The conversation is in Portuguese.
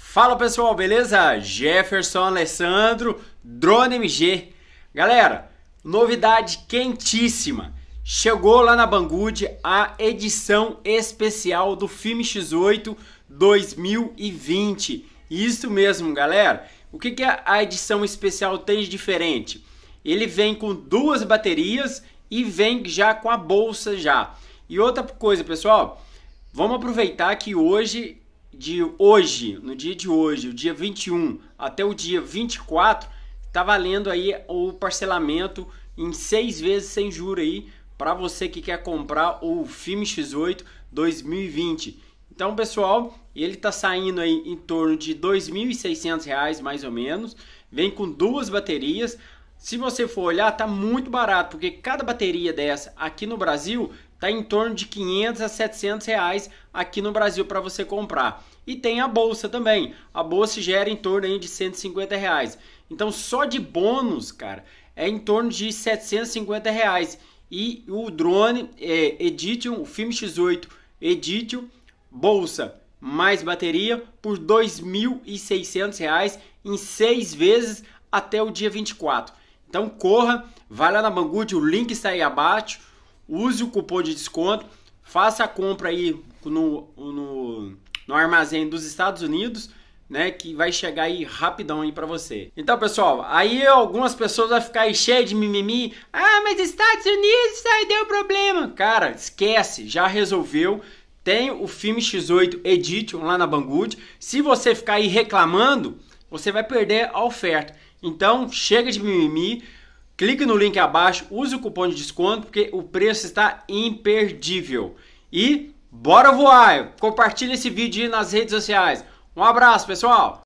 Fala pessoal, beleza? Jefferson Alessandro, Drone MG. Galera, novidade quentíssima. Chegou lá na Banggood a edição especial do filme X8 2020. Isso mesmo, galera. O que, que a edição especial tem de diferente? Ele vem com duas baterias e vem já com a bolsa já. E outra coisa, pessoal, vamos aproveitar que hoje de hoje, no dia de hoje, o dia 21 até o dia 24, tá valendo aí o parcelamento em seis vezes sem juro aí para você que quer comprar o Filme X8 2020. Então, pessoal, ele tá saindo aí em torno de R$ 2.600 mais ou menos. Vem com duas baterias. Se você for olhar, tá muito barato, porque cada bateria dessa aqui no Brasil tá em torno de 500 a 700 reais aqui no Brasil para você comprar. E tem a bolsa também. A bolsa gera em torno aí de 150 reais. Então só de bônus, cara, é em torno de 750 reais. E o drone é, Edition, o Film X8 Edition, bolsa mais bateria por R$ 2.600 em seis vezes até o dia 24. Então corra, vai lá na Banggood, o link está aí abaixo, use o cupom de desconto, faça a compra aí no, no, no armazém dos Estados Unidos, né, que vai chegar aí rapidão aí para você. Então, pessoal, aí algumas pessoas vão ficar aí cheias de mimimi. Ah, mas Estados Unidos aí deu problema. Cara, esquece, já resolveu. Tem o filme X8 Edition lá na Banggood. Se você ficar aí reclamando, você vai perder a oferta. Então, chega de mimimi, clique no link abaixo, use o cupom de desconto, porque o preço está imperdível. E bora voar! Compartilhe esse vídeo nas redes sociais. Um abraço, pessoal!